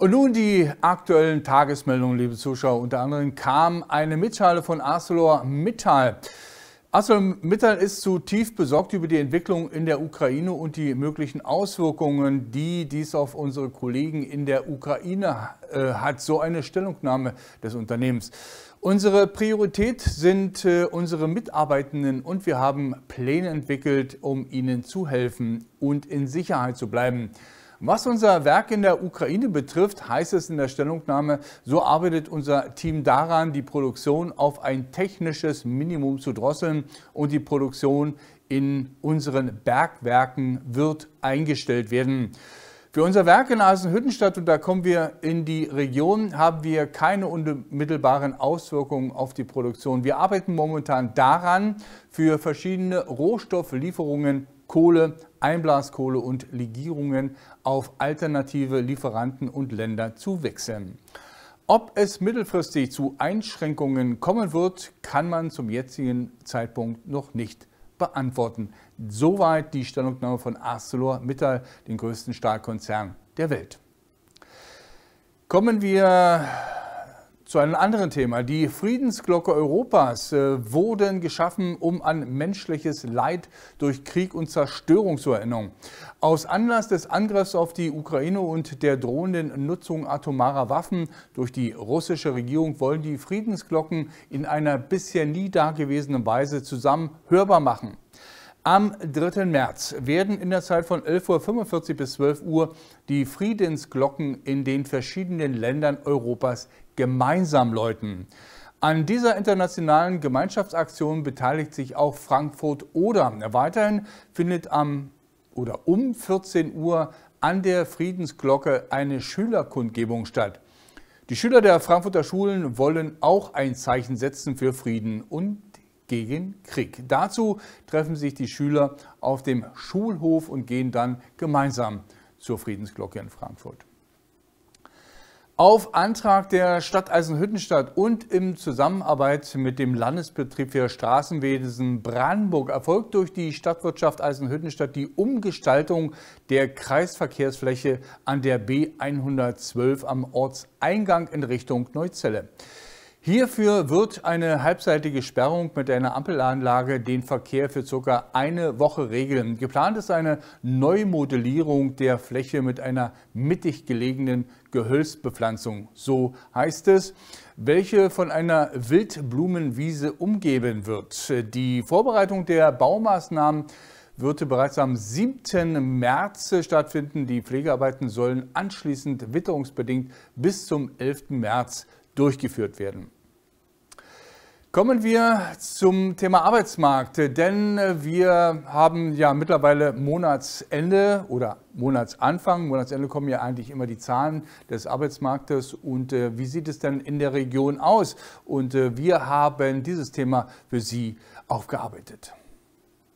Und nun die aktuellen Tagesmeldungen, liebe Zuschauer. Unter anderem kam eine Mitteilung von ArcelorMittal. ArcelorMittal ist zutiefst besorgt über die Entwicklung in der Ukraine und die möglichen Auswirkungen, die dies auf unsere Kollegen in der Ukraine äh, hat. So eine Stellungnahme des Unternehmens. Unsere Priorität sind äh, unsere Mitarbeitenden und wir haben Pläne entwickelt, um ihnen zu helfen und in Sicherheit zu bleiben. Was unser Werk in der Ukraine betrifft, heißt es in der Stellungnahme, so arbeitet unser Team daran, die Produktion auf ein technisches Minimum zu drosseln und die Produktion in unseren Bergwerken wird eingestellt werden. Für unser Werk in Eisenhüttenstadt, und da kommen wir in die Region, haben wir keine unmittelbaren Auswirkungen auf die Produktion. Wir arbeiten momentan daran, für verschiedene Rohstofflieferungen Kohle, Einblaskohle und Legierungen auf alternative Lieferanten und Länder zu wechseln. Ob es mittelfristig zu Einschränkungen kommen wird, kann man zum jetzigen Zeitpunkt noch nicht beantworten. Soweit die Stellungnahme von ArcelorMittal, den größten Stahlkonzern der Welt. Kommen wir zu einem anderen Thema. Die Friedensglocke Europas äh, wurden geschaffen, um an menschliches Leid durch Krieg und Zerstörung zu erinnern. Aus Anlass des Angriffs auf die Ukraine und der drohenden Nutzung atomarer Waffen durch die russische Regierung wollen die Friedensglocken in einer bisher nie dagewesenen Weise zusammen hörbar machen. Am 3. März werden in der Zeit von 11.45 Uhr bis 12 Uhr die Friedensglocken in den verschiedenen Ländern Europas gemeinsam läuten. An dieser internationalen Gemeinschaftsaktion beteiligt sich auch Frankfurt oder weiterhin findet am oder um 14 Uhr an der Friedensglocke eine Schülerkundgebung statt. Die Schüler der Frankfurter Schulen wollen auch ein Zeichen setzen für Frieden und gegen Krieg. Dazu treffen sich die Schüler auf dem Schulhof und gehen dann gemeinsam zur Friedensglocke in Frankfurt. Auf Antrag der Stadt Eisenhüttenstadt und in Zusammenarbeit mit dem Landesbetrieb für Straßenwesen Brandenburg erfolgt durch die Stadtwirtschaft Eisenhüttenstadt die Umgestaltung der Kreisverkehrsfläche an der B112 am Ortseingang in Richtung Neuzelle. Hierfür wird eine halbseitige Sperrung mit einer Ampelanlage den Verkehr für circa eine Woche regeln. Geplant ist eine Neumodellierung der Fläche mit einer mittig gelegenen Gehölzbepflanzung. So heißt es, welche von einer Wildblumenwiese umgeben wird. Die Vorbereitung der Baumaßnahmen würde bereits am 7. März stattfinden. Die Pflegearbeiten sollen anschließend witterungsbedingt bis zum 11. März durchgeführt werden. Kommen wir zum Thema Arbeitsmarkt, denn wir haben ja mittlerweile Monatsende oder Monatsanfang. Monatsende kommen ja eigentlich immer die Zahlen des Arbeitsmarktes. Und äh, wie sieht es denn in der Region aus? Und äh, wir haben dieses Thema für Sie aufgearbeitet.